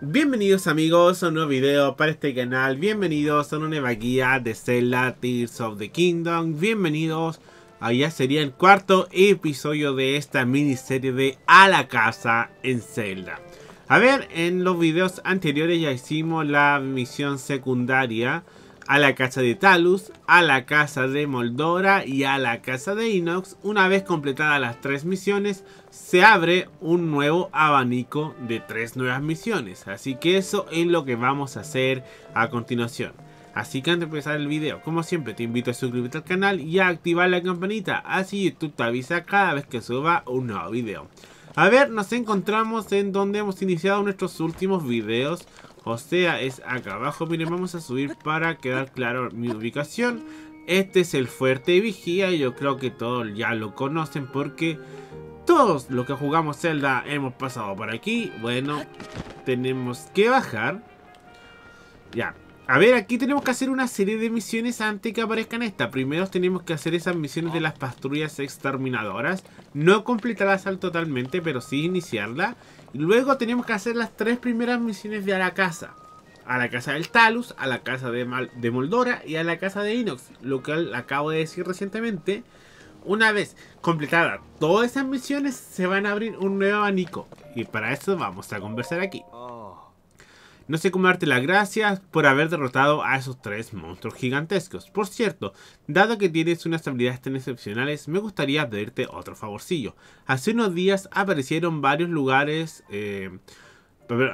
Bienvenidos amigos a un nuevo video para este canal, bienvenidos a una nueva guía de Zelda Tears of the Kingdom, bienvenidos allá ya sería el cuarto episodio de esta miniserie de A la Casa en Zelda. A ver, en los videos anteriores ya hicimos la misión secundaria a la casa de Talus, a la casa de Moldora y a la casa de Inox, una vez completadas las tres misiones, se abre un nuevo abanico de tres nuevas misiones. Así que eso es lo que vamos a hacer a continuación. Así que antes de empezar el video, como siempre, te invito a suscribirte al canal y a activar la campanita, así YouTube te avisa cada vez que suba un nuevo video. A ver, nos encontramos en donde hemos iniciado nuestros últimos videos. O sea, es acá abajo. Miren, vamos a subir para quedar claro mi ubicación. Este es el fuerte vigía yo creo que todos ya lo conocen porque todos los que jugamos Zelda hemos pasado por aquí. Bueno, tenemos que bajar. Ya, a ver, aquí tenemos que hacer una serie de misiones antes que aparezcan esta. Primero tenemos que hacer esas misiones de las patrullas exterminadoras. No completarlas al totalmente, pero sí iniciarla. Y luego tenemos que hacer las tres primeras misiones de a la casa. A la casa del Talus, a la casa de, de Moldora y a la casa de Inox. Lo que acabo de decir recientemente. Una vez completadas todas esas misiones, se van a abrir un nuevo abanico. Y para eso vamos a conversar aquí. No sé cómo darte las gracias por haber derrotado a esos tres monstruos gigantescos. Por cierto, dado que tienes unas habilidades tan excepcionales, me gustaría pedirte otro favorcillo. Hace unos días aparecieron varios lugares... Eh,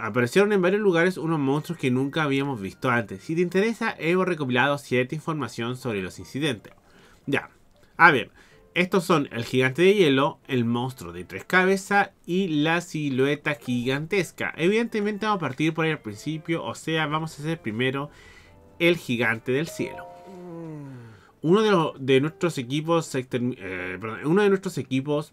aparecieron en varios lugares unos monstruos que nunca habíamos visto antes. Si te interesa, hemos recopilado cierta información sobre los incidentes. Ya. A ver, estos son el gigante de hielo, el monstruo de tres cabezas y la silueta gigantesca. Evidentemente vamos a partir por el principio, o sea, vamos a hacer primero el gigante del cielo. Mm. Eh, uno de, nuestros equipos, uno de nuestros equipos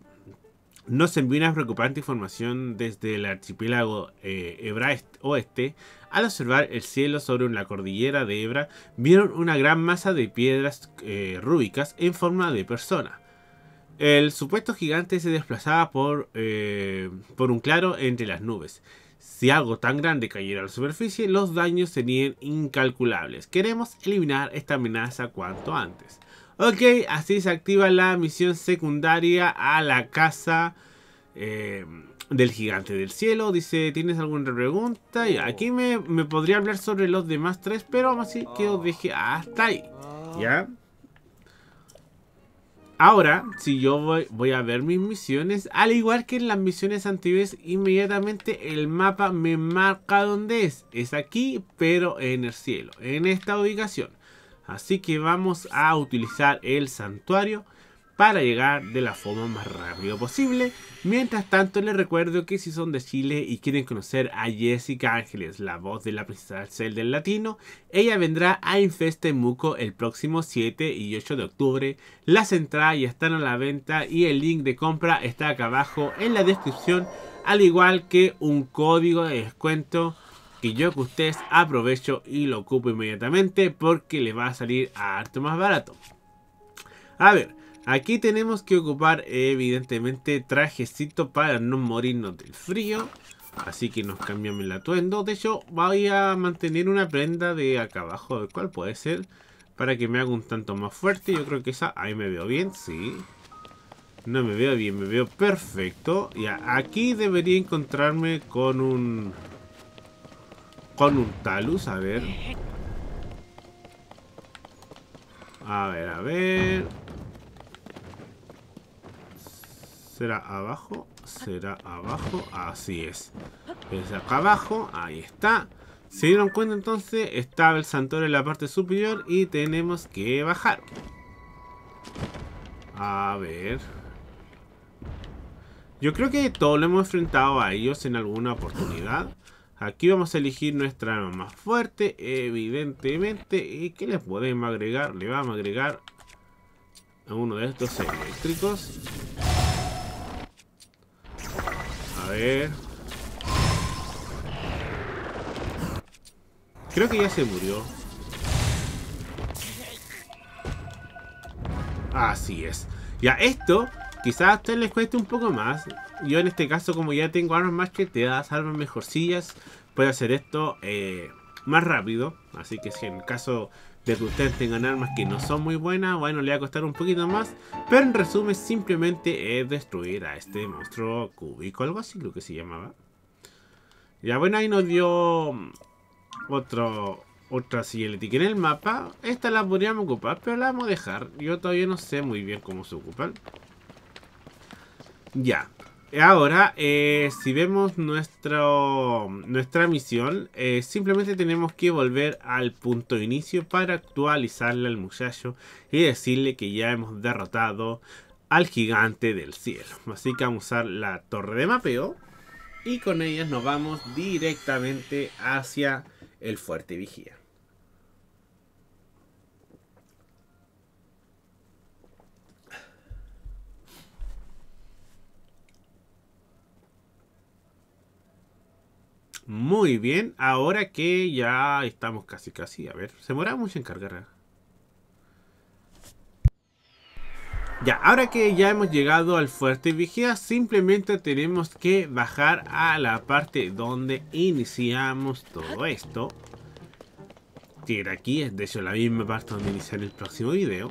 nos envió una preocupante información desde el archipiélago Hebra eh, Oeste. Al observar el cielo sobre una cordillera de Hebra, vieron una gran masa de piedras eh, rúbicas en forma de persona. El supuesto gigante se desplazaba por, eh, por un claro entre las nubes. Si algo tan grande cayera a la superficie, los daños serían incalculables. Queremos eliminar esta amenaza cuanto antes. Ok, así se activa la misión secundaria a la casa eh, del gigante del cielo. Dice, ¿tienes alguna pregunta? Oh. aquí me, me podría hablar sobre los demás tres, pero aún así oh. que os deje hasta ahí. ¿Ya? Ahora, si yo voy, a ver mis misiones, al igual que en las misiones anteriores, inmediatamente el mapa me marca dónde es. Es aquí, pero en el cielo, en esta ubicación. Así que vamos a utilizar el santuario para llegar de la forma más rápido posible. Mientras tanto, les recuerdo que si son de Chile y quieren conocer a Jessica Ángeles, la voz de la princesa Cel del latino, ella vendrá a Infeste Muco el próximo 7 y 8 de octubre. Las entradas ya están a la venta y el link de compra está acá abajo en la descripción, al igual que un código de descuento que yo que ustedes aprovecho y lo ocupo inmediatamente porque le va a salir harto más barato. A ver, Aquí tenemos que ocupar evidentemente trajecito para no morirnos del frío. Así que nos cambiamos el atuendo. De hecho voy a mantener una prenda de acá abajo, del cual puede ser. Para que me haga un tanto más fuerte. Yo creo que esa... Ahí me veo bien, sí. No me veo bien, me veo perfecto. y aquí debería encontrarme con un... Con un talus, a ver. A ver, a ver. ¿Será abajo? ¿Será abajo? Así es. Es acá abajo. Ahí está. ¿Se dieron cuenta entonces? Estaba el santuario en la parte superior y tenemos que bajar. A ver... Yo creo que todo lo hemos enfrentado a ellos en alguna oportunidad. Aquí vamos a elegir nuestra arma más fuerte, evidentemente. ¿Y qué le podemos agregar? Le vamos a agregar a uno de estos eléctricos ver. Creo que ya se murió. Así es. Ya, esto quizás a ustedes les cueste un poco más. Yo en este caso, como ya tengo armas más que te das armas mejorcillas, puedo hacer esto eh, más rápido. Así que si en caso de que ustedes tengan armas que no son muy buenas, bueno, le va a costar un poquito más. Pero en resumen, simplemente es destruir a este monstruo cúbico, algo así lo que se llamaba. Ya bueno, ahí nos dio otro, otra siguiente en el mapa, esta la podríamos ocupar, pero la vamos a dejar. Yo todavía no sé muy bien cómo se ocupan. Ya, Ahora, eh, si vemos nuestra misión, eh, simplemente tenemos que volver al punto de inicio para actualizarle al muchacho y decirle que ya hemos derrotado al gigante del cielo. Así que vamos a usar la torre de mapeo y con ella nos vamos directamente hacia el fuerte vigía. Muy bien, ahora que ya estamos casi casi, a ver, se demoraba mucho en cargar. ¿eh? Ya, ahora que ya hemos llegado al fuerte vigía, simplemente tenemos que bajar a la parte donde iniciamos todo esto. Tiene aquí, es de hecho la misma parte donde iniciar el próximo video.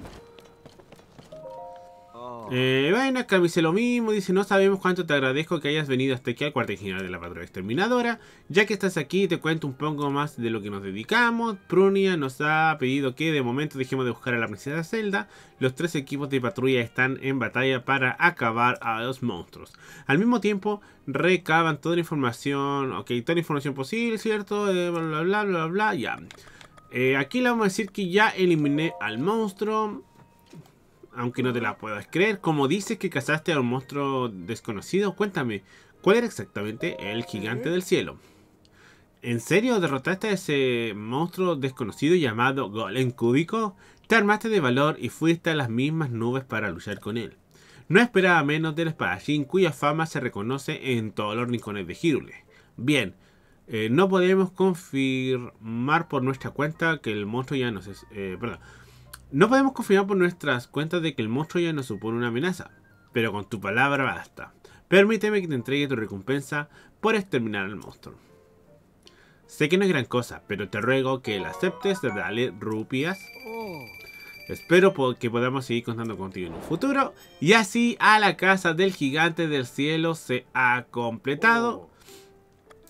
Eh, bueno, acá lo mismo, dice, no sabemos cuánto te agradezco que hayas venido hasta aquí al cuartel general de la patrulla exterminadora. Ya que estás aquí, te cuento un poco más de lo que nos dedicamos. Prunia nos ha pedido que de momento dejemos de buscar a la princesa Zelda. Los tres equipos de patrulla están en batalla para acabar a los monstruos. Al mismo tiempo, recaban toda la información, ok, toda la información posible, ¿cierto? Eh, bla, bla, bla, bla, bla, ya. Eh, aquí le vamos a decir que ya eliminé al monstruo aunque no te la puedas creer, como dices que cazaste a un monstruo desconocido, cuéntame, ¿cuál era exactamente el gigante del cielo? ¿En serio derrotaste a ese monstruo desconocido llamado Golem Cúbico? Te armaste de valor y fuiste a las mismas nubes para luchar con él. No esperaba menos del espadachín cuya fama se reconoce en todos los rincones de Hyrule. Bien, eh, no podemos confirmar por nuestra cuenta que el monstruo ya no es, eh, perdón, no podemos confirmar por nuestras cuentas de que el monstruo ya no supone una amenaza, pero con tu palabra basta. Permíteme que te entregue tu recompensa por exterminar al monstruo. Sé que no es gran cosa, pero te ruego que la aceptes de darle rupias. Espero que podamos seguir contando contigo en un futuro. Y así a la casa del gigante del cielo se ha completado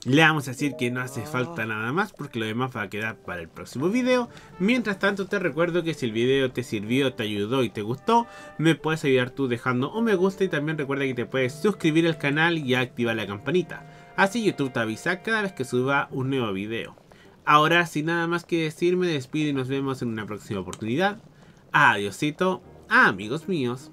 le vamos a decir que no hace oh. falta nada más porque lo demás va a quedar para el próximo video. Mientras tanto te recuerdo que si el video te sirvió, te ayudó y te gustó, me puedes ayudar tú dejando un me gusta y también recuerda que te puedes suscribir al canal y activar la campanita. Así YouTube te avisa cada vez que suba un nuevo video. Ahora sin nada más que decir me despido y nos vemos en una próxima oportunidad. Adiosito, amigos míos.